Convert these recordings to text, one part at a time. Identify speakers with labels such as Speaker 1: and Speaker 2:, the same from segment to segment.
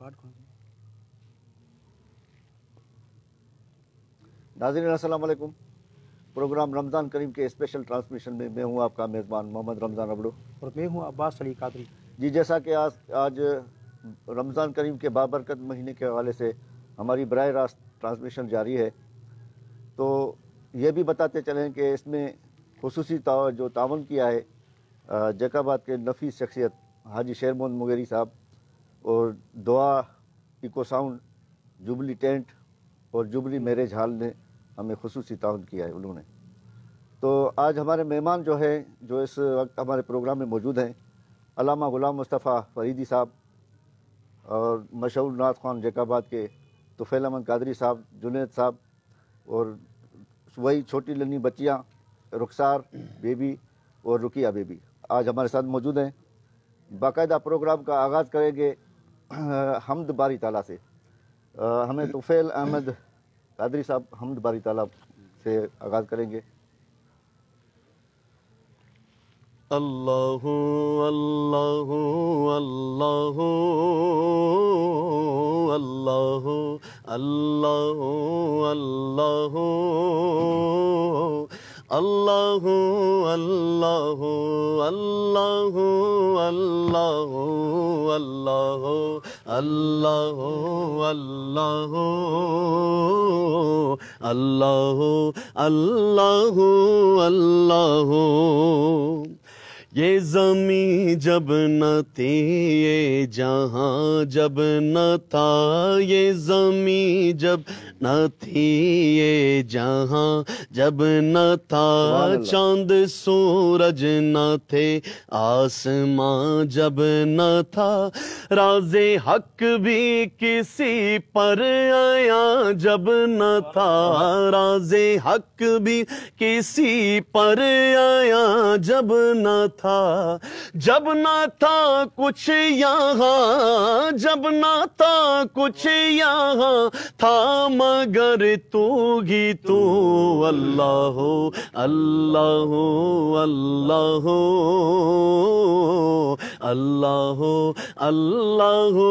Speaker 1: Card
Speaker 2: असलकुम programme Ramzan करीम के special transmission में मैं हूँ आपका मेज़बान मोहम्मद रमज़ान अबड़ो
Speaker 1: और मैं हूँ अब्बास अली कादरी
Speaker 2: जी जैसा कि आज आज रमज़ान करीम के बाबरकत महीने के हवाले से हमारी बर रास्त ट्रांसमिशन जारी है तो ये भी बताते चलें कि इसमें खसूस जो तावन किया है जकाबाद के नफीस शख्सियत हाजी मोहन मुगेरी साहब और दुआ इको साउंड जुबली टेंट और जुबली मैरिज हाल ने हमें खसूस ताउन किया है उन्होंने तो आज हमारे मेहमान जो है जो इस वक्त हमारे प्रोग्राम में मौजूद हैं अलामा ग़ुलाम मुस्तफ़ा फरीदी साहब और मशहूर नाथ खान जैकाबाद के तुफेल अहमद कादरी साहब जुनेद साहब और वही छोटी लनी बच्चियाँ रुखसार बेबी और रुकिया बेबी आज हमारे साथ मौजूद हैं बाकायदा प्रोग्राम का आगाज़ करेंगे हमद बारी ताला से हमें तुफ़ैल अहमद कादरी साहब हमद बारी ताला से आगाज़ करेंगे
Speaker 3: अल्लाहु अल्लाहु अल्लाहु अल्लाहु अल्लाहु अल्लाहु Allahu Allahu Allahu Allahu Allahu Allahu Allahu Allahu Allahu
Speaker 4: ये जमी जब न थी ये जहाँ जब न था ये जमी जब न थी ये जहाँ जब न था चांद सूरज न थे आसमां जब न था राजे हक भी किसी पर आया जब न था राजे हक भी किसी पर आया जब न था जब ना था कुछ यहाँ जब ना था कुछ यहाँ था मगर
Speaker 3: तू ही तू अल्लाह हो अल्लाह हो अल्लाह हो अल्लाह हो अल्लाह हो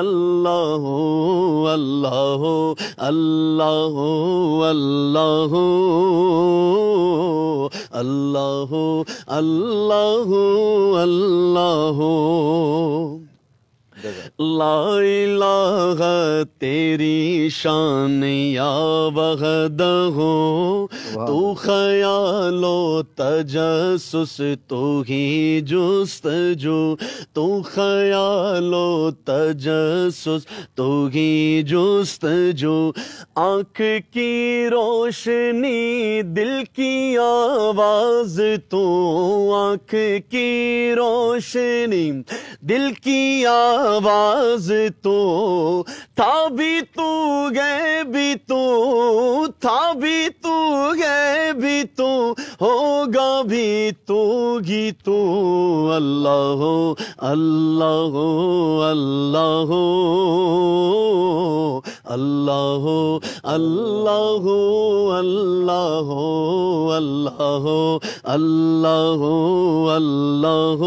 Speaker 3: अल्लाह हो अल्लाह हो अल्लाह हो अल्लाह हो Allahu, Allahu, Allahu.
Speaker 4: लाई लाइला तेरी शान या वहद हो तू खयालो तजस्स तू ही जुस्त जो तू ख्यालो तजस्स तू ही जुस्त जो आँख की रोशनी दिल की आवाज़ तू आँख की रोशनी दिल की आवाज आवाज तो था भी तू गए भी तू था भी तू गए भी तू होगा भी
Speaker 3: तू गी तू अल्लाह हो अल्लाह हो अल्लाह हो আল্লাহ আল্লাহ আল্লাহ আল্লাহ আল্লাহ আল্লাহ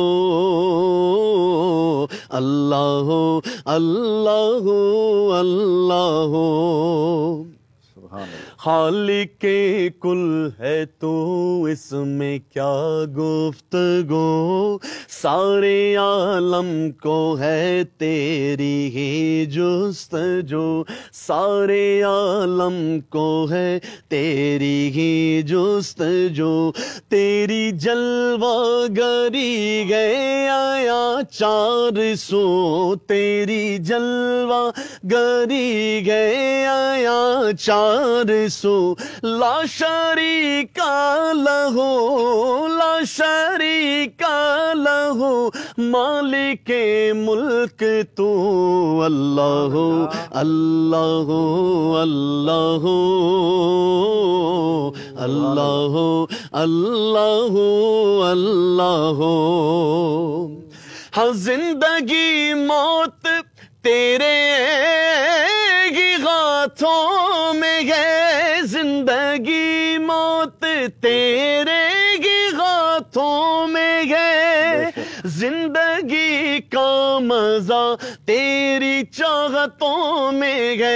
Speaker 3: আল্লাহ আল্লাহ
Speaker 4: আল্লাহ हाल के कुल है तो इसमें क्या गुफ्त गो सारे आलम को है तेरी ही जुस्त जो सारे आलम को है तेरी ही जुस्त जो तेरी जलवा गरी गए आया चार सो तेरी जलवा गरी गए आया चार यीशु ला शरीका लहू ला शरीका लहू मालिक मुल्क
Speaker 3: तू अल्लाह अल्लाह अल्लाह हो अल्लाह अल्लाह
Speaker 4: अल्लाह हाँ जिंदगी मौत तेरे गाथों में है जिंदगी मौत तेरे गाथों में है जिंदगी का मजा तेरी चाहतों में है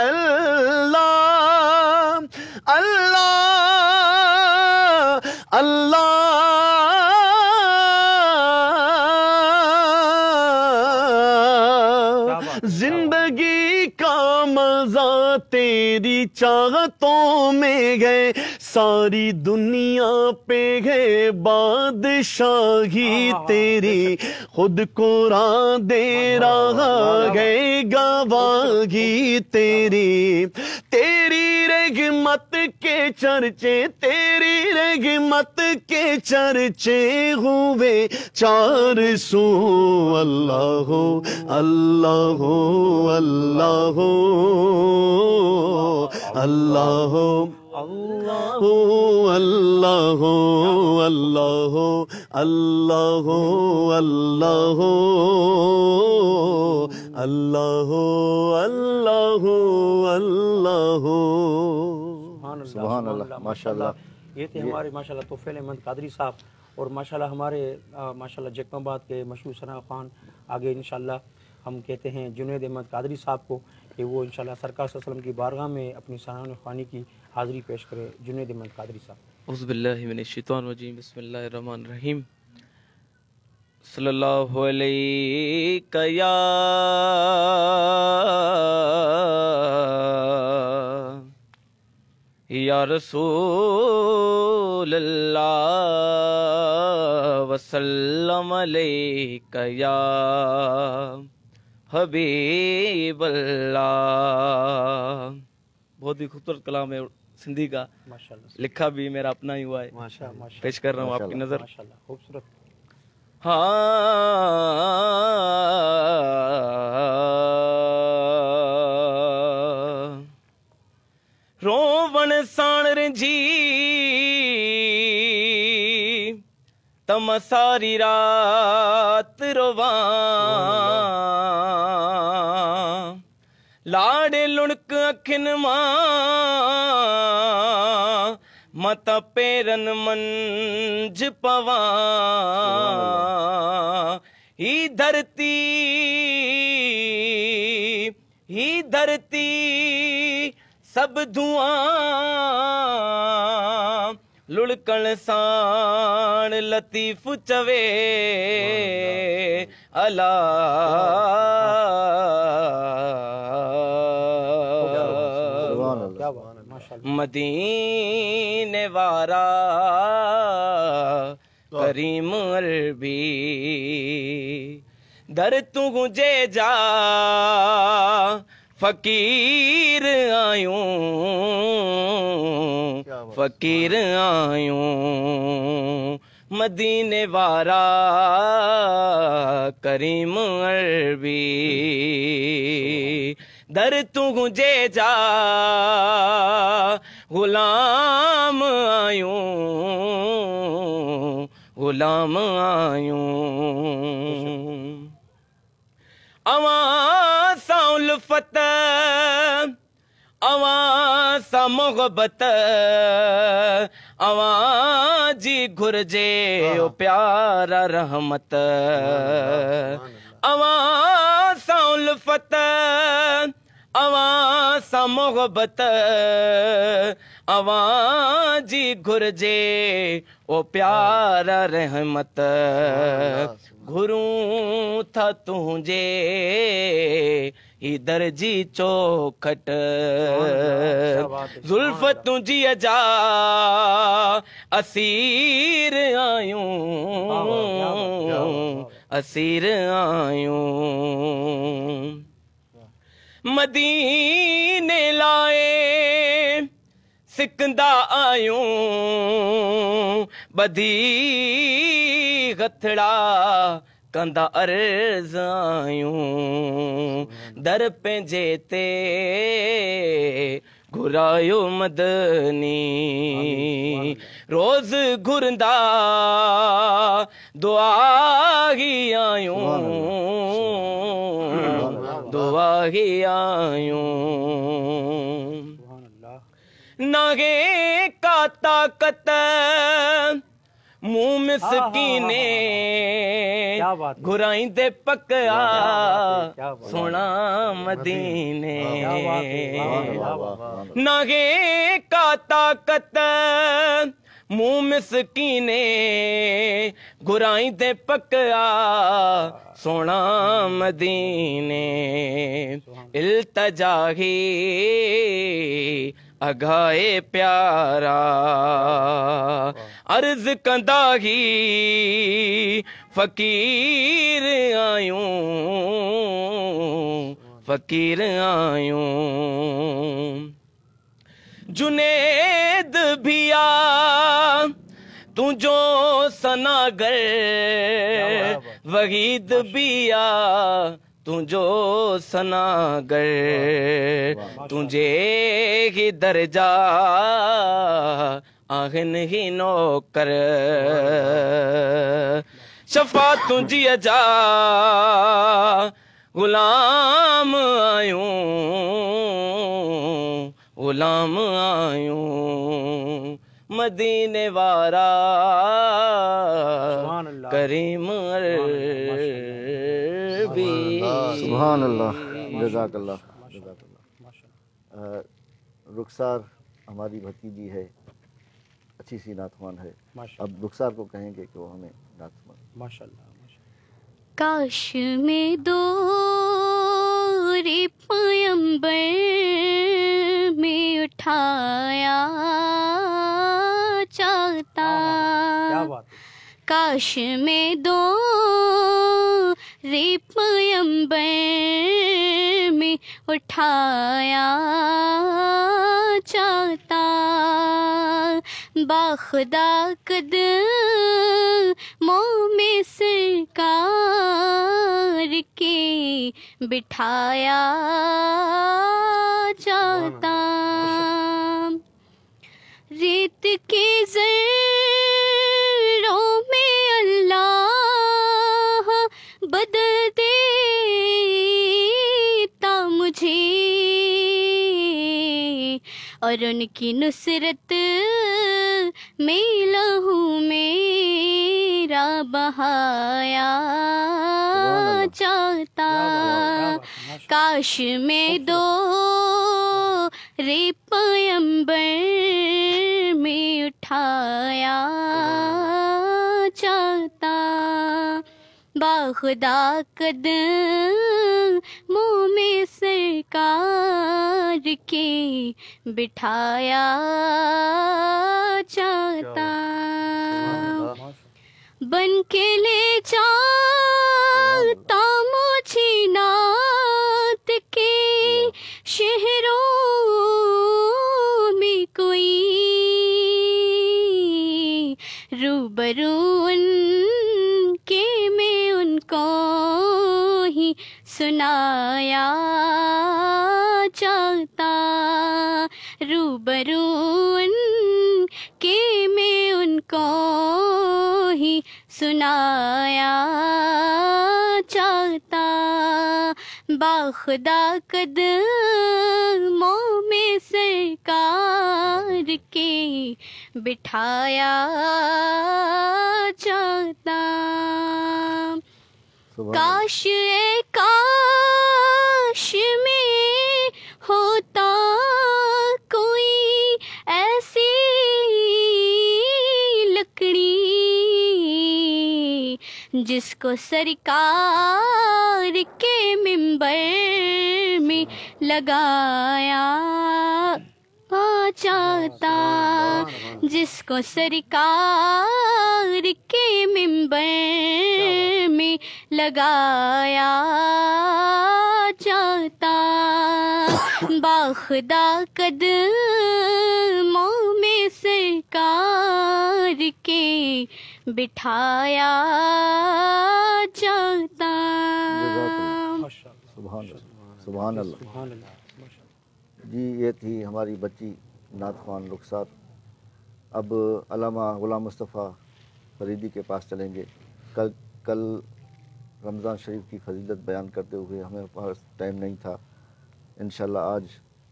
Speaker 5: अल्लाह अल्लाह अल्लाह
Speaker 4: चाहतों में गए सारी दुनिया पे है बादशाही हाँ, हाँ, हाँ, तेरी खुद को रा दे रहा है गवाही तेरी तेरी रहमत के चर्चे तेरी रहमत के चर्चे हुए चार सो अल्लाह हो
Speaker 3: अल्लाह हो अल्लाह हो अल्लाह हो अल्लाह अल्लाह अल्लाह अल्लाह अल्लाह अल्लाह अल्लाह अल्लाह
Speaker 1: ये थे हमारे माशाल्लाह तोफेल अहमद कादरी साहब और माशाल्लाह हमारे माशाल्लाह जकमाबाद के मशहूर सना खान आगे इन हम कहते हैं जुनेद अहमद कादरी साहब को कि वो इन सरकार वसलम की बारगाह में अपनी सहान खानी की हाज़री पेश करें जुनेद अहमद कादरी साहब
Speaker 6: उसबिल्लिमिनशीतवानजीम बसमिल्लर रहीम सल्लल्लाहु अलैहि या या रसूल अल्लाह वसल्लम अलैका हबीब बहुत ही खूबसूरत कलाम है सिंधी का लिखा भी मेरा अपना ही हुआ है पेश कर रहा हूँ आपकी नजर खूबसूरत हाँ रोवन सान जी ਤਮ ਸਾਰੀ ਰਾਤ ਰਵਾਂ ਲਾੜੇ ਲੁਣਕ ਅਖਿਨ ਮਾਂ ਮਤ ਪੇਰਨ ਮੰਜ ਪਵਾਂ ਹੀ ਧਰਤੀ ਹੀ ਧਰਤੀ ਸਭ ਧੂਆਂ लुड़कण साण लतीफ़ चवे अला मदीने वारा करीम अरबी दर तू गुंजे जा फ़क़ीर आहियूं फ़क़ीर आहियूं मदीने वारा करीम अरबी दर तूं गुंजे ग़ुलाम आहियूं ग़ुलाम आहियूं अवां उल्फत अवां मोहब्बत मोहबत जी घुर्जे ओ हाँ। प्यारा रहमत अवां उल्फत अवां मोहब्बत मोहबत जी घुर्जे ओ प्यारा रहमत हाँ, हाँ, घुरूं था तुझे दर जी ज़ुल्फ तुझी अजा असीर अॼा असीर आयूं मदीने लाए सिकंदा आहियूं बधी गथड़ा कंदा अर्ज़ायूं दर पे ते घुरायो मदनी रोज़ घुरंदा दुआ ही आयूं दुआ ही आयूं नागे का ताकत ਮੂੰਹ ਮਸਕੀਨੇ ਘੁਰਾਈ ਤੇ ਪੱਕਾ ਸੋਣਾ ਮਦੀਨੇ ਨਾਗੇ ਕਾ ਤਾਕਤ ਮੂੰ ਮਸਕੀਨੇ ਗੁਰਾਈ ਤੇ ਪੱਕਾ ਸੋਣਾ ਮਦੀਨੇ ਇਲਤਜਾਹੀ ਅਗਾਏ ਪਿਆਰਾ ਅਰਜ਼ ਕੰਦਾ ਹੀ ਫਕੀਰ ਆਇਓ ਫਕੀਰ ਆਇਓ जुनेद भिया तू सना सनागर वहीद बिया जो सनागर तुझे ही दर्जा आहन ही नौकर शफा तुझी अजा गुलाम आयू गुलाम आयूं मदीने वारा
Speaker 2: करीम जजाकल्ला रुखसार हमारी भतीजी है अच्छी सी नातवान है अब रुखसार को कहेंगे कि वो हमें नातवान माशाल्लाह
Speaker 7: काश में दो पयंबर में उठाया चाहता हाँ, हाँ, हाँ, काश में दो रे पयंबर में उठाया चाहता बाखुदा कद कदमों में सरकार के बिठाया जाता रेत के जरों में अल्लाह बदल देता मुझे और उनकी नुसरत में लहू में तेरा बहाया चाहता काश में दो रे में उठाया चाहता बाखुदा कद मुँह में सरकार के बिठाया बाखुदा कदमों में सरकार के बिठाया जाता काश ए काश में होता जिसको सरकार के मिंबर में लगाया चाहता जिसको सरकार के मिंबर में लगाया जाता बाखदा कद में सरकार के बिठाया जाता
Speaker 2: सुबह जी ये थी हमारी बच्ची नात खान रुखसार अब अलामा गुलाम मुस्तफ़ा फरीदी के पास चलेंगे कल कल रमज़ान शरीफ की फजीलत बयान करते हुए हमें पास टाइम नहीं था इन आज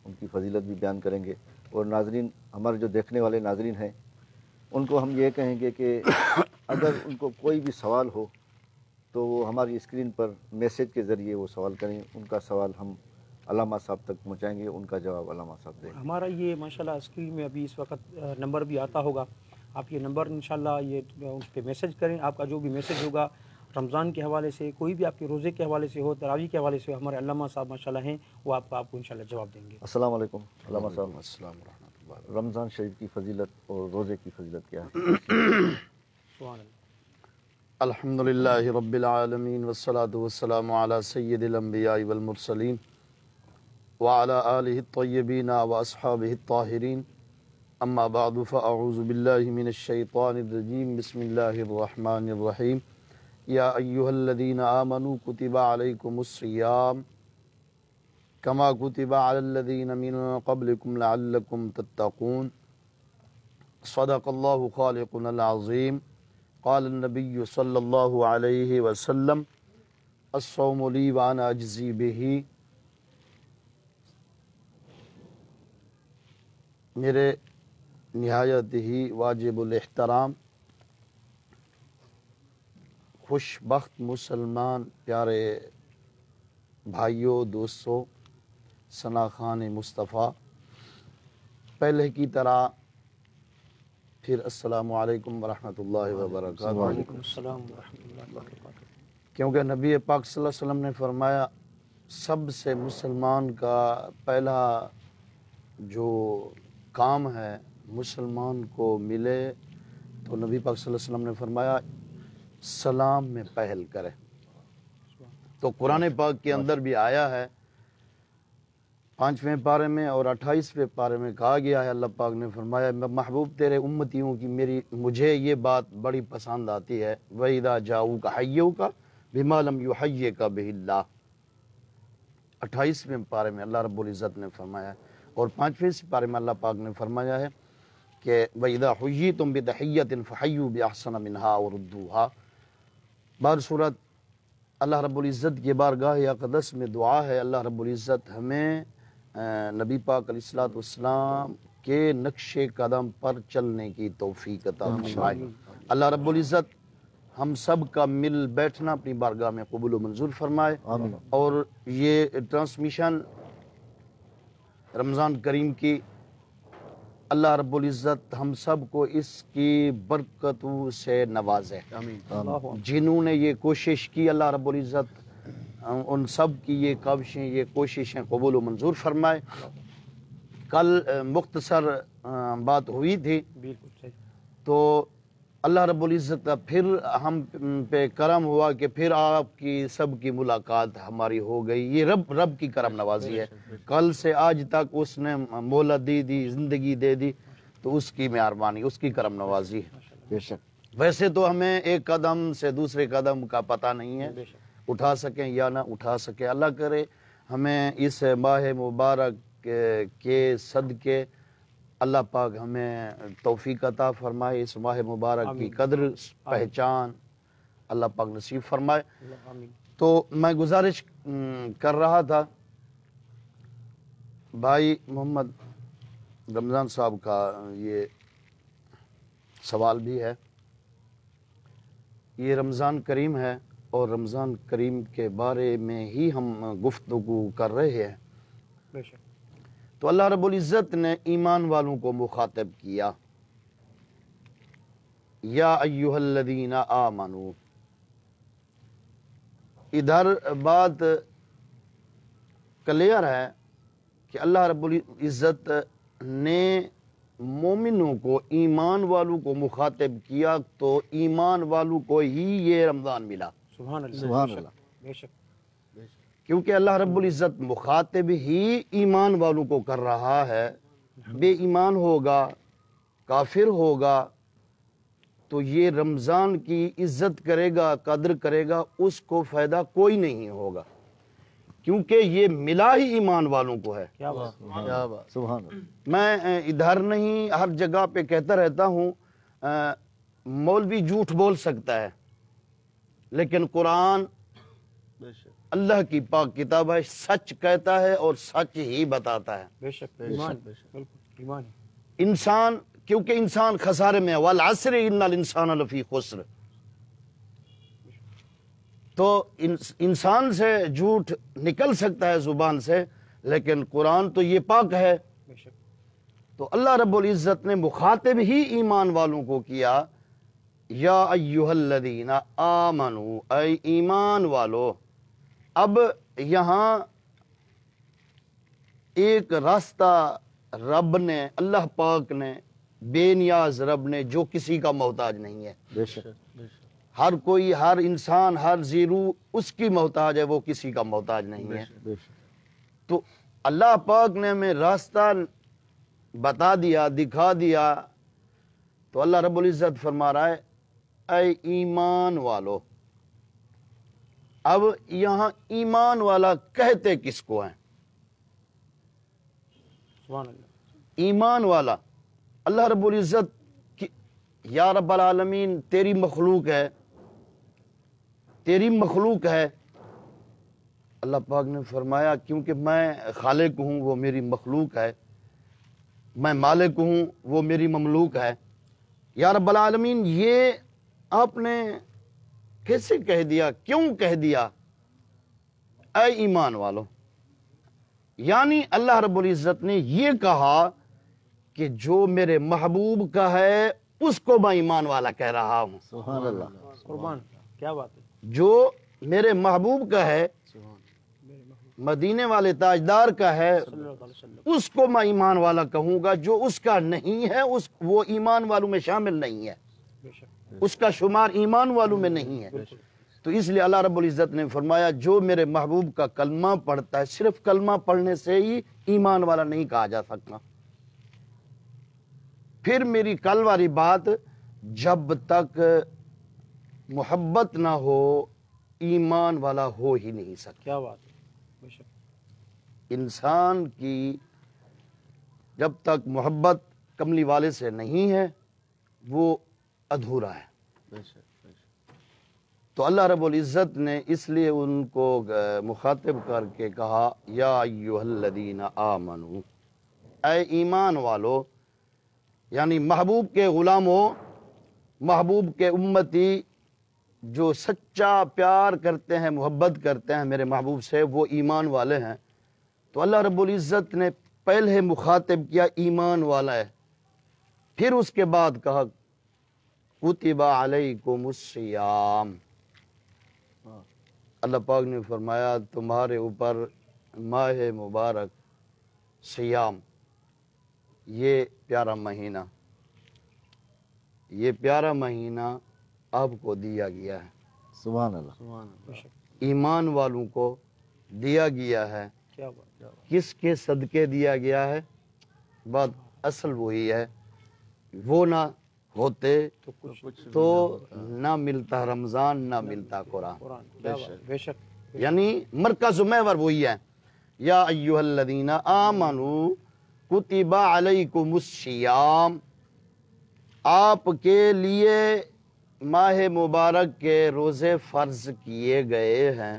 Speaker 2: उनकी फजीलत भी बयान करेंगे और नाजरीन हमारे जो देखने वाले नाजरीन हैं उनको हम ये कहेंगे कि अगर उनको कोई भी सवाल हो तो वो हमारी स्क्रीन पर मैसेज के ज़रिए वो सवाल करें उनका सवाल हम अलामा साहब तक पहुँचाएँगे उनका जवाब अलामा साहब देंगे
Speaker 1: हमारा ये माशाल्लाह स्क्रीन में अभी इस वक्त नंबर भी आता होगा आप ये नंबर इंशाल्लाह ये उस पर मैसेज करें आपका जो भी मैसेज होगा रमज़ान के हवाले से कोई भी आपके रोज़े के हवाले से हो तरावी के हवाले से हो हमारे अलामा साहब माशाल्लाह हैं वो आपका आपको इन जवाब देंगे
Speaker 2: अस्सलाम वालेकुम साहब अस्सलाम रमज़ान शरीफ की फजीलत और रोज़े की फजीलत क्या है
Speaker 8: बादु रबालमीन बिललाहि वसलाम शैतानिर रजीम बिस्मिल्लाहिर रहमानिर रहीम या अय्युहल्लज़ीना आमनू कुतिबा सियाम الله خالقنا العظيم قال النبي صلى الله عليه وسلم الصوم لي وانا اجزي به मेरे नहायत ही वाजिबुलहतराम खुशबक मुसलमान प्यारे भाइयों दोस्तों सना खान मुस्तफ़ा पहले की तरह फिर असलकम वरहमल वबरक क्योंकि नबी पाक वसल्लम ने फरमाया सबसे मुसलमान का पहला जो काम है मुसलमान को मिले तो नबी पाक वसल्लम ने फरमाया सलाम में पहल करे तो कुरान पाक के अंदर भी आया है पाँचवें पारे में और अट्ठाईसवें पारे में कहा गया है अल्लाह पाक ने फरमाया मैं महबूब तेरे उम्मतियों की मेरी मुझे ये बात बड़ी पसंद आती है वहीदा जाऊ का हयो का बिमालम यू हये का बिल्ला अट्ठाईसवें पारे में अल्लाह रब्ज़त ने फरमाया और पाँचवें पारे में अल्लाह पाक ने फरमाया है कि वहीदा हुई तुम बेदहैत फ़हयू बसन मिनहा और बार बरसूरत अल्लाह रब्ज़त के बारगाह अकदस में दुआ है अल्लाह रब्ज़त हमें नबी पाक अलीसलाम के नक्श कदम पर चलने की तोफ़ी फरमाए अल्लाह रब्ज़त हम सब का मिल बैठना अपनी बारगाह में कबूल मंजूर फरमाए और ये ट्रांसमिशन रमज़ान करीम की अल्लाह रब्ज़त हम सब को इसकी बरकतों से नवाजे जिन्होंने ये कोशिश की अल्लाह रब्ज़त उन सब की ये कवशें ये कोशिशें कबूल मंजूर फरमाए कल मुख्तसर बात हुई थी तो अल्लाह रब्ज़त फिर हम पे करम हुआ कि फिर आपकी सब की मुलाकात हमारी हो गई ये रब रब की करम नवाजी है कल से आज तक उसने मोहलत दी दी ज़िंदगी दे दी तो उसकी मेहरबानी उसकी करम नवाजी है बेशक वैसे तो हमें एक कदम से दूसरे कदम का पता नहीं है उठा सकें या ना उठा सकें अल्लाह करे हमें इस माह मुबारक के सदक़े अल्लाह पाक हमें तोफ़ी कता फ़रमाए इस माह मुबारक की कदर पहचान अल्लाह पाक नसीब फरमाए तो मैं गुजारिश कर रहा था भाई मोहम्मद रमज़ान साहब का ये सवाल भी है ये रमज़ान करीम है और रमज़ान करीम के बारे में ही हम गुफ्तु कर रहे हैं तो अल्लाह रबुल्ज़त ने ईमान वालों को मुखातब किया या अयुहल्लदीना आ मानो इधर बात क्लियर है कि अल्लाह रबुल्ज़त ने मोमिनों को ईमान वालों को मुखातब किया तो ईमान वालों को ही ये रमज़ान मिला
Speaker 2: सुबह
Speaker 8: क्योंकि अल्लाह रब्बुल इज़्ज़त मुखातिब ही ईमान वालों को कर रहा है बेईमान होगा काफिर होगा तो ये रमज़ान की इज़्ज़त करेगा कदर करेगा उसको फ़ायदा कोई नहीं होगा क्योंकि ये मिला ही ईमान वालों को है क्या बात क्या बात सुभान मैं इधर नहीं हर जगह पे कहता रहता हूँ मौलवी झूठ बोल सकता है लेकिन कुरान अल्लाह की पाक किताब है सच कहता है और सच ही बताता है इंसान क्योंकि इंसान खसारे में वाल आसरे इंसान लफी खुसर तो इंसान से झूठ निकल सकता है जुबान से लेकिन कुरान तो ये पाक है तो अल्लाह रब्बुल इज़्ज़त ने मुखातिब ही ईमान वालों को किया या अयुहल्लदीना आमनु ईमान वालो अब यहाँ एक रास्ता रब ने अल्लाह पाक ने बेनियाज रब ने जो किसी का मोहताज नहीं है बेशक हर कोई हर इंसान हर जीरू उसकी मोहताज है वो किसी का मोहताज नहीं है तो अल्लाह पाक ने हमें रास्ता बता दिया दिखा दिया तो अल्लाह रबुल्ज़त फरमा रहा है ईमान वालो अब यहां ईमान वाला कहते किसको है ईमान वाला अल्लाह रबुल्ज़त की या आलमीन तेरी मखलूक है तेरी मखलूक है अल्लाह पाक ने फरमाया क्योंकि मैं खालिक हूं वो मेरी मखलूक है मैं मालिक हूं वो मेरी ममलूक है या आलमीन ये आपने कैसे कह दिया क्यों कह दिया ए ईमान वालों यानी अल्लाह रबुल्ज़त ने यह कहा कि जो मेरे महबूब का है उसको मैं ईमान वाला कह रहा हूँ क्या बात है जो मेरे महबूब का है मदीने वाले ताजदार का है उसको मैं ईमान वाला कहूँगा जो उसका नहीं है उस वो ईमान वालों में शामिल नहीं है उसका शुमार ईमान वालों में नहीं है तो इसलिए अल्लाह रब्बुल इज़्ज़त ने फरमाया जो मेरे महबूब का कलमा पढ़ता है सिर्फ कलमा पढ़ने से ही ईमान वाला नहीं कहा जा सकता फिर मेरी कल वाली बात जब तक मोहब्बत ना हो ईमान वाला हो ही नहीं सकता क्या बात इंसान की जब तक मोहब्बत कमली वाले से नहीं है वो अधूरा
Speaker 2: है
Speaker 8: तो अल्लाह रबुल्ज़त ने इसलिए उनको मुखातब करके कहा यादीन आमनू ए ईमान वालो यानी महबूब के ग़ुलामों महबूब के उम्मती जो सच्चा प्यार करते हैं मोहब्बत करते हैं मेरे महबूब से वो ईमान वाले हैं तो अल्लाह रबुल्ज़त ने पहले मुखातब किया ईमान वाला है फिर उसके बाद कहा कुतिबा अलैकुमुस्सियाम अल्लाह पाक ने फरमाया तुम्हारे ऊपर माह मुबारक सयाम ये प्यारा महीना ये प्यारा महीना आपको दिया गया है
Speaker 2: सुबह
Speaker 8: ईमान वालों को दिया गया है क्या बात किसके सदके दिया गया है बात असल वही है वो ना होते तो कुछ तो, कुछ तो ना मिलता रमज़ान ना मिलता कुरान बेशक यानी मरकज महवर वही है या अयुहल्लदीना आमनु कुतिबा अलैकुम अलैकुमुस्सियाम आपके लिए माह मुबारक के रोज़े फ़र्ज किए गए हैं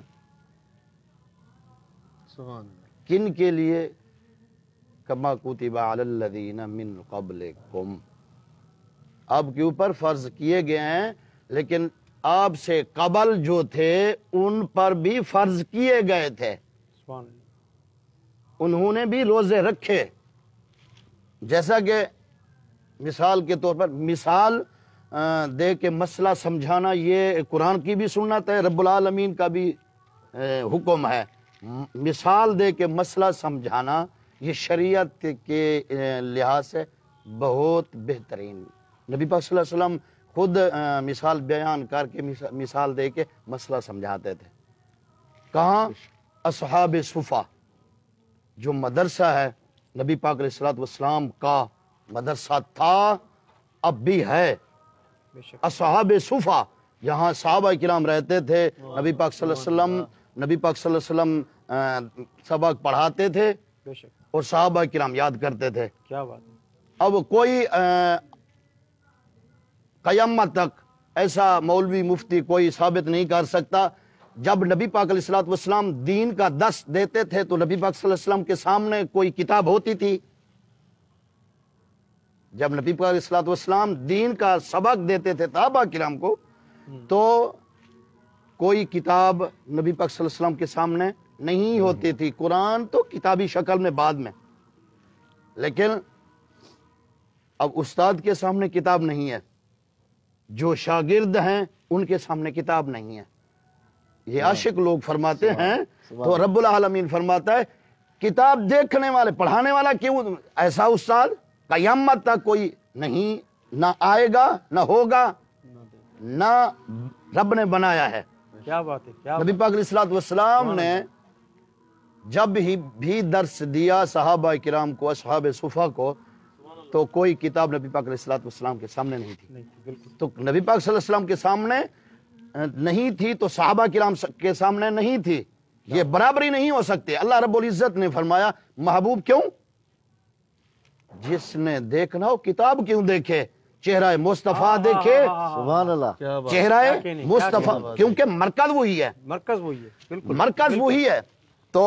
Speaker 8: किन के लिए कमा कुतिबा अलल्लदीना मिन कबलकुम आपके ऊपर फर्ज किए गए हैं लेकिन आपसे कबल जो थे उन पर भी फर्ज किए गए थे उन्होंने भी रोजे रखे जैसा कि मिसाल के तौर पर मिसाल दे के मसला समझाना ये कुरान की भी सुन्नत है रबालमीन का भी हुक्म है मिसाल दे के मसला समझाना ये शरीयत के लिहाज से बहुत बेहतरीन नबी पाक वसल्लम खुद मिसाल बयान करके मिसाल दे के मसला समझाते थे कहाँ असहाब सुफ़ा जो मदरसा है नबी पाक सलाम का मदरसा था अब भी है असहाब सुफ़ा जहाँ साहबा कराम रहते थे नबी पाक वसल्लम नबी पाक वसल्लम सबक पढ़ाते थे और साहबा कराम याद करते थे क्या बात अब कोई क़यामत तक ऐसा मौलवी मुफ्ती कोई साबित नहीं कर सकता जब नबी पाक दीन का दस देते थे तो नबी पाक के सामने कोई किताब होती थी जब नबी पाक दीन का सबक देते थे ताबा किराम को तो कोई किताब नबी पाक के सामने नहीं होती थी कुरान तो किताबी शक्ल में बाद में लेकिन अब उस्ताद के सामने किताब नहीं है जो शागिर्द हैं उनके सामने किताब नहीं है ये आशिक लोग फरमाते हैं तो रब्बुल आलमीन फरमाता है किताब देखने वाले पढ़ाने वाला क्यों ऐसा उस्ताद कयामत तक कोई नहीं ना आएगा ना होगा ना रब ने बनाया है
Speaker 1: क्या बात है नबी पाक
Speaker 8: सलाम ने जब ही भी दर्श दिया सहाबा किराम को असहाब सुफा को तो कोई किताब नबी पाक सलाम के सामने नहीं थी नहीं, तो नबी पाक सल्लल्लाहु के सामने नहीं थी तो साहबा किराम के सामने नहीं थी ये बराबरी नहीं हो सकती अल्लाह रब्बुल इज़्ज़त ने फरमाया महबूब क्यों जिसने देखना हो किताब क्यों देखे चेहरा मुस्तफ़ा आ, हाँ, देखे हाँ, हाँ, चेहरा मुस्तफ़ा क्योंकि मरकज वही है
Speaker 1: मरकज वही है मरकज वही है
Speaker 8: तो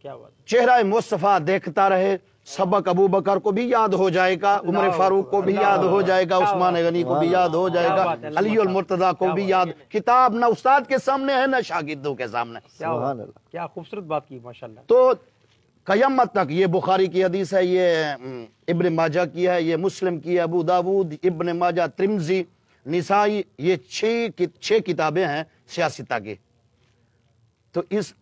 Speaker 8: क्या बात चेहरा मुस्तफ़ा देखता रहे सबक अबू बकर को भी याद हो जाएगा उमर फारूक को भी याद हो जाएगा उस्मान गनी को भी याद हो जाएगा अली मुर्तदा को भी याद किताब ना उस्ताद के सामने है ना शागिदों के सामने क्या खूबसूरत बात की माशाल्लाह तो कयामत तक ये बुखारी की हदीस है ये इब्न माजा की है ये मुस्लिम की है अबू दाऊद इब्न माजा त्रिमजी निसाई ये छह कि, किताबें हैं सियासता की तो इस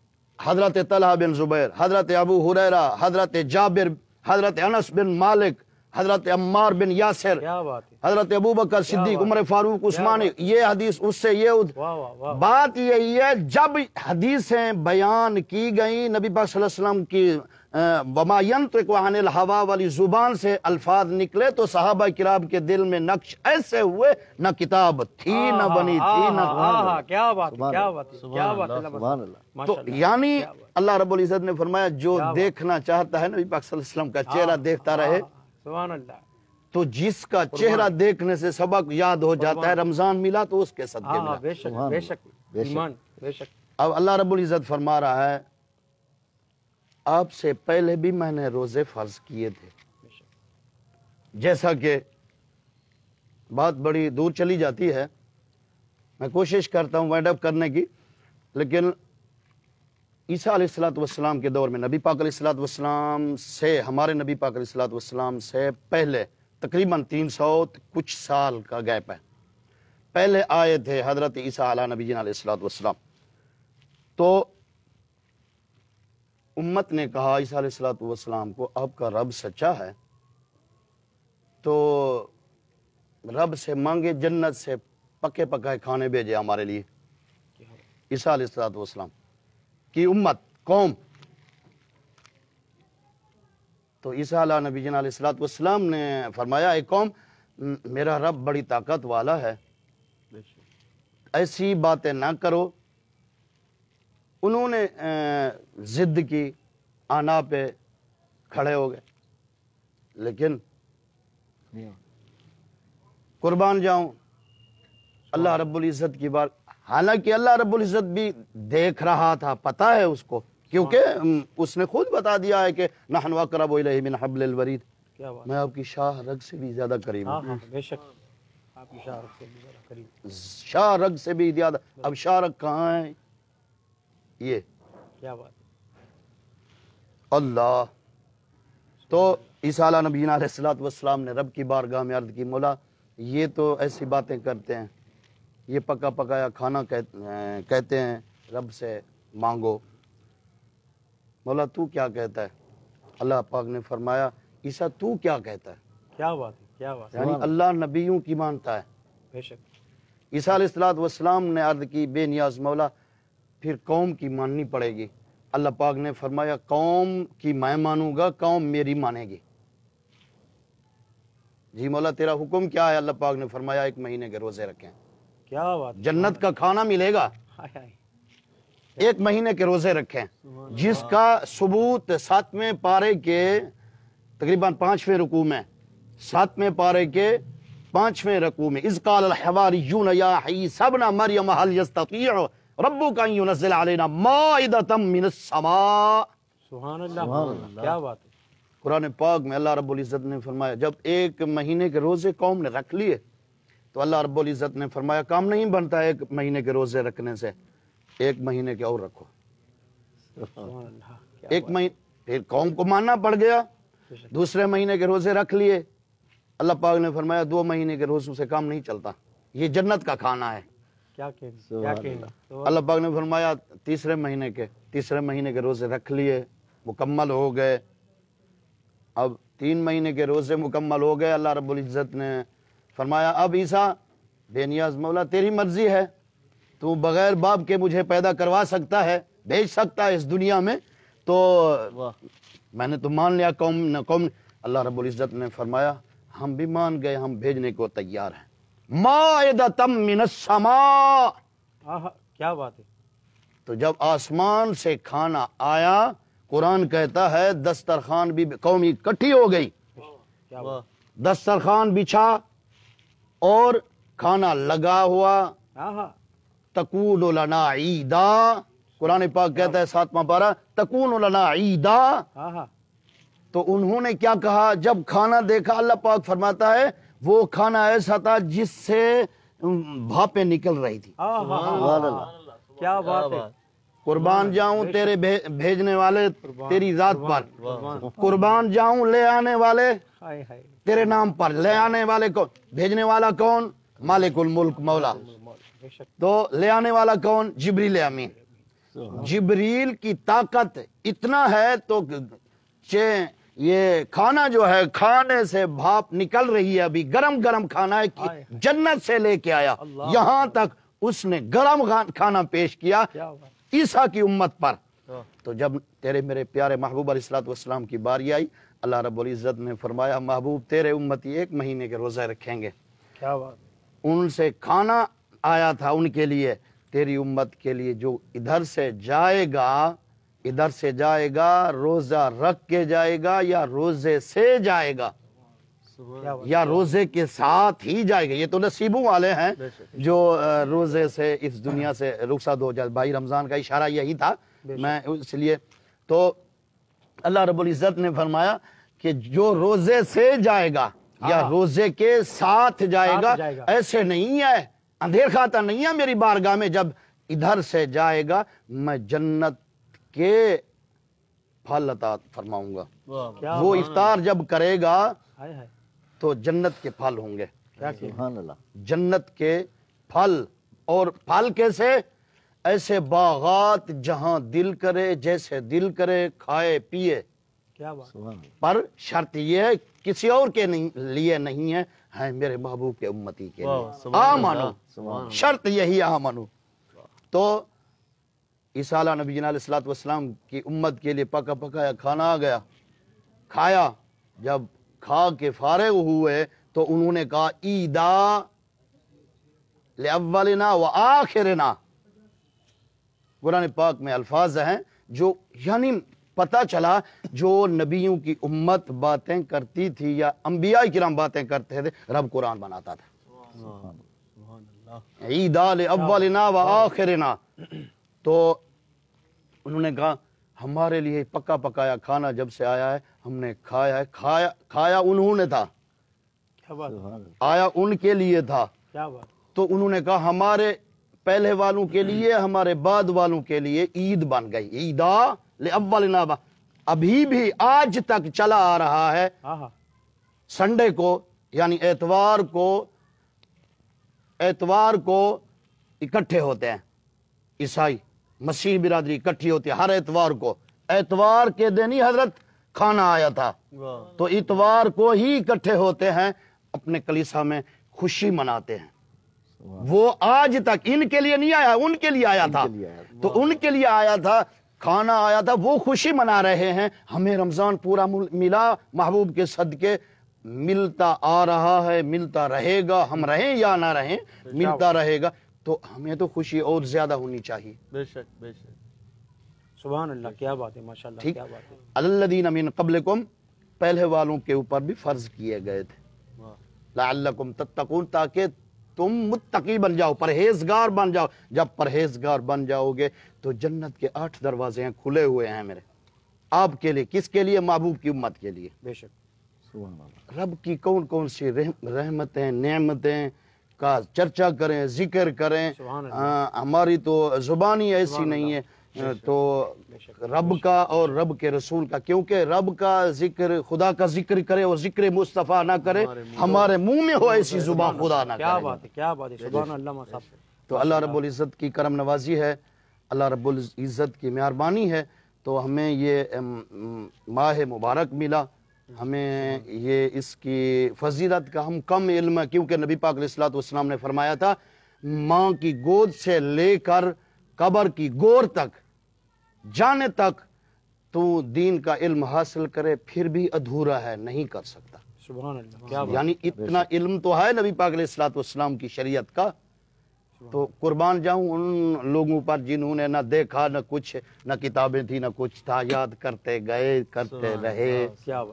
Speaker 8: हजरत तलहा बिन ज़ुबैर हजरत अबू हुररा हजरत जाबिर हजरत अनस बिन मालिक हजरत अम्मार बिन यासर हजरत अबू बकर सिद्दीक उमर फारूक उस्मान ये हदीस उससे ये उद, वाह, वाह, वाह। बात यही है जब हदीसें बयान की गई नबी पाक की वमायंत्र वाहन हवा वाली ज़ुबान से अल्फाज निकले तो साहबा किराब के दिल में नक्श ऐसे हुए न किताब थी न बनी थी न क्या बात क्या बात क्या बात तो यानी अल्लाह रब्बुल इज़्ज़त ने फरमाया जो देखना चाहता है नबी पाक सल्लल्लाहु अलैहि वसल्लम का चेहरा देखता रहे तो जिसका चेहरा देखने से सबक याद हो जाता है रमजान मिला तो उसके सदके मिला बेशक बेशक बेशक अब अल्लाह रब्बुल इज़्ज़त फरमा रहा है आपसे पहले भी मैंने रोज़े फर्ज किए थे जैसा कि बात बड़ी दूर चली जाती है मैं कोशिश करता हूँ वाइंड अप करने की लेकिन ईसा सलाम के दौर में नबी पाक वाम से हमारे नबी पाक सलाम से पहले तकरीबन तीन सौ कुछ साल का गैप है पहले आए थे हजरत ईसा नबी सलाम तो उम्मत ने कहा ईसा सलाम को आपका रब सच्चा है तो रब से मांगे जन्नत से पके पकाए खाने भेजे हमारे लिए ईसा सलाम की उम्मत कौम तो ईसा नबी सलाम ने फरमाया एक कौम मेरा रब बड़ी ताकत वाला है ऐसी बातें ना करो उन्होंने ज़िद्द की आना पे खड़े हो गए लेकिन कुर्बान जाऊं अल्लाह रब्बुल इज़्ज़त की बार हालांकि अल्लाह रब्बुल इज़्ज़त भी देख रहा था पता है उसको क्योंकि उसने खुद बता दिया है कि नहनवा करब मिन हबलवरीद मैं आपकी शाह रग से भी ज़्यादा करीब हूँ हाँ, हाँ,
Speaker 1: बेशक आपकी शाह रग से भी ज़्यादा करीब
Speaker 8: शाह रग से भी ज़्यादा अब शाह रग कहाँ है ये क्या बात अल्लाह तो ईसा नबीन सलाम ने रब की बारगाह में अर्द की मौला ये तो ऐसी बातें करते हैं ये पका पकाया खाना कह, कहते हैं रब से मांगो मौला तू क्या कहता है अल्लाह पाक ने फरमाया ईसा तू क्या कहता है
Speaker 1: क्या बात है क्या बात यानी
Speaker 8: अल्लाह नबियों की मानता है बेशक ईसा सलाम ने अर्द की बेनियाज मौला फिर कौम की माननी पड़ेगी अल्लाह पाक ने फरमाया कौम की मैं मानूंगा कौम मेरी मानेगी जी मौला तेरा हुक्म क्या है अल्लाह पाक ने फरमाया एक महीने के रोजे रखे क्या बात जन्नत का खाना मिलेगा एक महीने के रोजे रखे जिसका सबूत सातवें पारे के तकरीबन पांचवें रुकू में सातवें पारे के पांचवें रकू में इसका हवारी यून या सब ना मरियम हल यस्तकी रब्बू का क्या बात है कुरान पाक में अल्लाह रब्बुल इज़्ज़त ने फरमाया जब एक महीने के रोज़े कौम ने रख लिए तो अल्लाह रब्बुल इज़्ज़त ने फरमाया काम नहीं बनता एक महीने के रोज़े रखने से एक महीने के और रखो एक महीने फिर कौम को मानना पड़ गया दूसरे महीने के रोज़े रख लिए अल्लाह पाक ने फरमाया दो महीने के रोज़ों से काम नहीं चलता ये जन्नत का खाना है
Speaker 1: क्या क्या तो अल्लाह
Speaker 8: पाक ने फरमाया तीसरे महीने के तीसरे महीने के रोज़े रख लिए मुकम्मल हो गए अब तीन महीने के रोज़े मुकम्मल हो गए अल्लाह रब्बुल इज़्ज़त ने फरमाया अब ईसा बेनियाज मौला तेरी मर्जी है तू बग़ैर बाप के मुझे पैदा करवा सकता है भेज सकता है इस दुनिया में तो मैंने तो मान लिया कौम न कौम अल्लाह रब्बुल इज़्ज़त ने फरमाया हम भी मान गए हम भेजने को तैयार हैं मादम मिनसमा
Speaker 1: क्या बात है
Speaker 8: तो जब आसमान से खाना आया कुरान कहता है दस्तरखान भी कौमी इकट्ठी हो गई दस्तरखान बिछा और खाना लगा हुआ तकून लना ईदा कुरान पाक कहता है सातवा पारा तकून लना ईदा तो उन्होंने क्या कहा जब खाना देखा अल्लाह पाक फरमाता है वो खाना ऐसा था जिससे भापे निकल रही थी क्या बात है कुर्बान जाऊं तेरे भेजने वाले तेरी जात पर कुर्बान जाऊं ले आने वाले तेरे नाम पर ले आने वाले कौन भेजने वाला कौन मालिकुल मुल्क मौला तो ले आने वाला कौन जिब्रील अमीन जिब्रील की ताकत इतना है तो चे ये खाना जो है खाने से भाप निकल रही है अभी गरम गरम खाना है कि जन्नत से लेके आया यहां तक उसने गरम खाना पेश किया ईसा की उम्मत पर हाँ। तो, जब तेरे मेरे प्यारे महबूब अलैहिस्सलाम की बारी आई अल्लाह रब्बुल इज़्ज़त ने फरमाया महबूब तेरे उम्मती एक महीने के रोज़े रखेंगे क्या बात उनसे खाना आया था उनके लिए तेरी उम्मत के लिए जो इधर से जाएगा इधर से जाएगा रोजा रख के जाएगा या रोजे से जाएगा या रोजे के साथ ही जाएगा ये तो नसीबों वाले हैं जो रोजे से इस दुनिया से रुखसत हो जाए भाई रमजान का इशारा यही था मैं इसलिए तो अल्लाह रब्बुल इज़्ज़त ने फरमाया कि जो रोजे से जाएगा या हाँ। रोजे के साथ जाएगा, जाएगा। ऐसे नहीं है अंधेर खाता नहीं है मेरी बारगाह में जब इधर से जाएगा मैं जन्नत के फल अता फरमाऊंगा वो इफ्तार जब करेगा तो जन्नत के फल होंगे जन्नत के फल और फल कैसे ऐसे बागात जहां दिल करे जैसे दिल करे खाए पिए
Speaker 2: क्या बात
Speaker 8: पर शर्त यह है किसी और के नहीं, लिए नहीं है है मेरे महबूब के उम्मती के लिए आ मानो शर्त यही आ मानो तो ईसा सलात वसलाम की उम्मत के लिए पका पकाया खाना आ गया खाया जब खा के फारग हुए तो उन्होंने कहा ईदा ले लेवलना व आखिरना कुरान पाक में अल्फाज हैं जो यानी पता चला जो नबियों की उम्मत बातें करती थी या अम्बिया किराम बातें करते थे रब कुरान बनाता
Speaker 2: था
Speaker 8: ईदा ले अव्वलना व आखिरना तो उन्होंने कहा हमारे लिए पक्का पकाया खाना जब से आया है हमने खाया है खाया खाया उन्होंने था क्या बात आया उनके लिए था क्या बात तो उन्होंने कहा हमारे पहले वालों के लिए हमारे बाद वालों के लिए ईद बन गई ईदा ले नाबा अभी भी आज तक चला आ रहा है संडे को यानी एतवार को एतवार को इकट्ठे होते हैं ईसाई मसीह बिरादरी इकट्ठी होती है हर एतवार को एतवार के दिन ही हजरत खाना आया था तो इतवार को ही इकट्ठे होते हैं अपने कलिसा में खुशी मनाते हैं वो आज तक इनके लिए नहीं आया उनके लिए आया था तो उनके लिए आया था खाना आया था वो खुशी मना रहे हैं हमें रमजान पूरा मिला महबूब के सदके मिलता आ रहा है मिलता रहेगा हम रहें या ना रहें मिलता रहेगा तो हमें तो खुशी और ज़्यादा होनी चाहिए
Speaker 1: बेशक बेशक सुबह अल्लाह क्या बात है माशा ठीक
Speaker 8: अल्लादीन अमीन कबल पहले वालों के ऊपर भी फ़र्ज किए गए थे लाकुम तत्तकून ताकि तुम मुत्तकी बन जाओ परहेजगार बन जाओ जब परहेजगार बन जाओगे तो जन्नत के आठ दरवाजे हैं खुले हुए हैं मेरे आपके लिए किसके लिए महबूब की उम्मत के लिए बेशक रब की कौन कौन सी रह, रहमतें नेमतें का चर्चा करें जिक्र करें आ, हमारी तो जुबान ही ऐसी नहीं है तो रब का और रब के रसूल का क्योंकि रब का जिक्र खुदा का जिक्र करे और जिक्र मुस्तफ़ा ना करे हमारे मुंह में हो ऐसी जुबान खुदा ना क्या बात
Speaker 1: है क्या बात है
Speaker 8: तो अल्लाह रब्बुल इज़्ज़त की करम नवाजी है अल्लाह रब्बुल इज़्ज़त की मेहरबानी है तो हमें ये माह मुबारक मिला हमें ये इसकी फजीलत का हम कम इल्म है क्योंकि नबी पाक ने फरमाया था माँ की गोद से लेकर कबर की गोर तक जाने तक तू दीन का इल्म हासिल करे फिर भी अधूरा है नहीं कर सकता यानी इतना इल्म तो है नबी पाक की शरीयत का तो कुर्बान जाऊं उन लोगों पर जिन्होंने ना देखा ना कुछ ना किताबें थी ना कुछ था याद करते गए करते रहे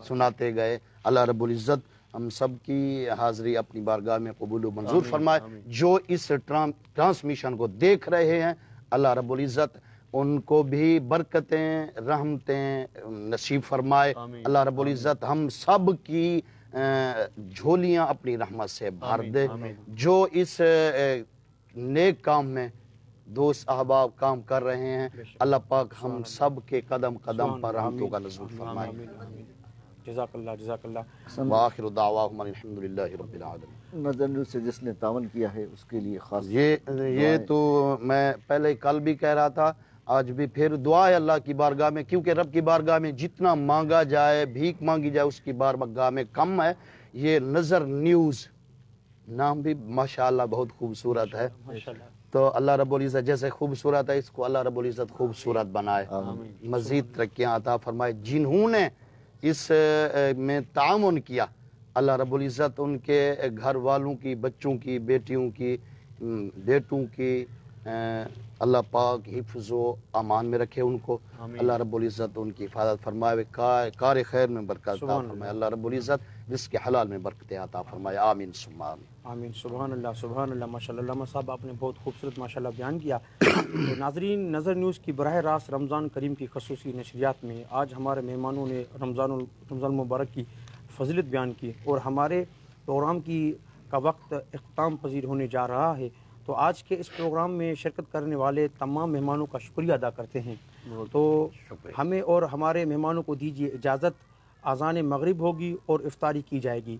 Speaker 8: सुनाते गए अल्लाह इज़्ज़त हम सब की हाजिरी अपनी बारगाह में कबूल मंजूर फरमाए जो इस ट्रांसमिशन को देख रहे हैं अल्लाह इज़्ज़त उनको भी बरकतें रहमतें नसीब फरमाए अल्लाह इज़्ज़त हम सब की झोलियाँ अपनी रहमत से भर दे जो इस नेक काम में दोस्त अहबाब काम कर रहे हैं अल्लाह पाक हम सब के कदम कदम पर रहमतों का नजूल फरमाए
Speaker 2: से जिसने तावन किया है उसके लिए खास ये
Speaker 8: ये तो मैं पहले कल भी कह रहा था आज भी फिर दुआ है अल्लाह की बारगाह में क्योंकि रब की बारगाह में जितना मांगा जाए भीख मांगी जाए उसकी बारगाह में कम है ये नज़र न्यूज़ नाम भी माशाल्लाह बहुत खूबसूरत है तो अल्लाह इज़्ज़त जैसे खूबसूरत है इसको अल्लाह इज़्ज़त खूबसूरत बनाए मज़ीद तरक्या अता फरमाए जिन्होंने इस में ताउन किया अल्लाह इज़्ज़त उनके घर वालों की बच्चों की बेटियों की बेटों की अल्लाह पाक हिफ्ज़ अमान में रखे उनको अल्लाह रब्ज़त उनकी हिफाजत फरमाए कार, खैर में बरकत फरमाए अल्लाह रब्ज़त जिसके हलाल में बरकत आता फरमाए आमीन सुबह
Speaker 1: आमीन सुबह अल्लाह सुबह अल्लाह माशा साहब आपने बहुत खूबसूरत माशा बयान किया तो नाजरीन नज़र न्यूज़ की बरह रास्त रमज़ान करीम की खसूस नशरियात में आज हमारे मेहमानों ने रमज़ान रमज़ान मुबारक की फजलत बयान की और हमारे प्रोग्राम की का वक्त अख्ताम पजीर होने जा रहा है तो आज के इस प्रोग्राम में शिरकत करने वाले तमाम मेहमानों का शुक्रिया अदा करते हैं तो हमें और हमारे मेहमानों को दीजिए इजाज़त आज़ान मगरिब होगी और इफ्तारी की जाएगी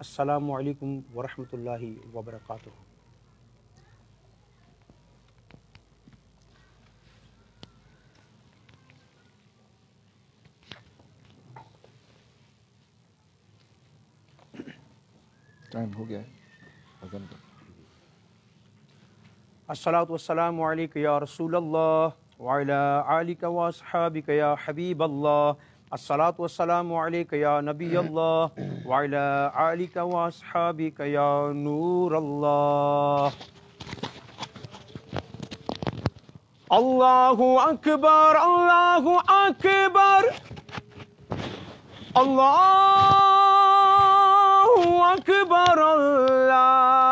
Speaker 1: असलकम वरहमल वबरक
Speaker 2: टाइम हो गया है अजन का
Speaker 1: الصلاة والسلام عليك يا رسول الله وعلى آلك وأصحابك يا حبيب الله الصلاة والسلام عليك يا نبي الله وعلى
Speaker 5: آلك وأصحابك يا نور الله الله أكبر الله أكبر الله أكبر الله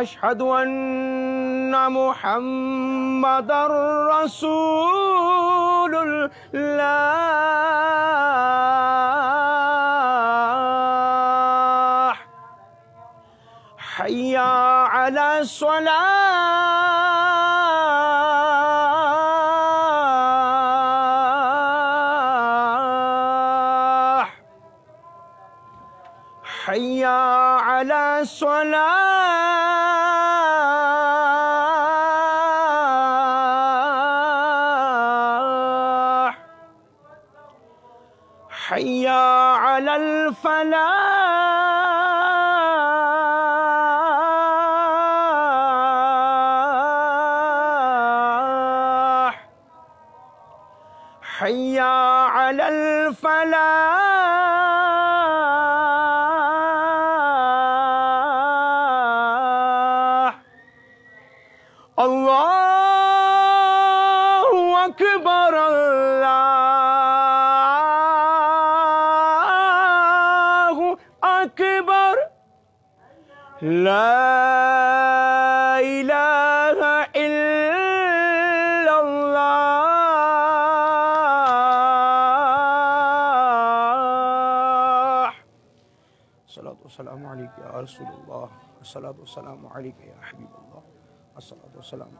Speaker 5: أشهد أن محمد رسول الله حيا على الصلاة حيا على الصلاه على الفلاح حيا على الفلاح لا إله إلا الله الصلاة والسلام عليك يا رسول الله الصلاة والسلام عليك يا حبيب الله
Speaker 1: الصلاة والسلام